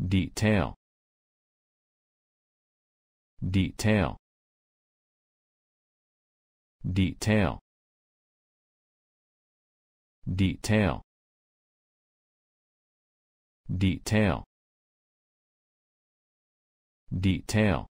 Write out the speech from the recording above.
detail detail detail detail detail detail